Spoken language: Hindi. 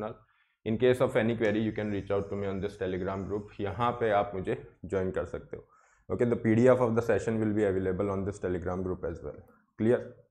personal in case of any query you can reach out to me on this Telegram group यहाँ पे आप मुझे ज्वाइन कर सकते हो okay the P D F of the session will be available on this Telegram group as well clear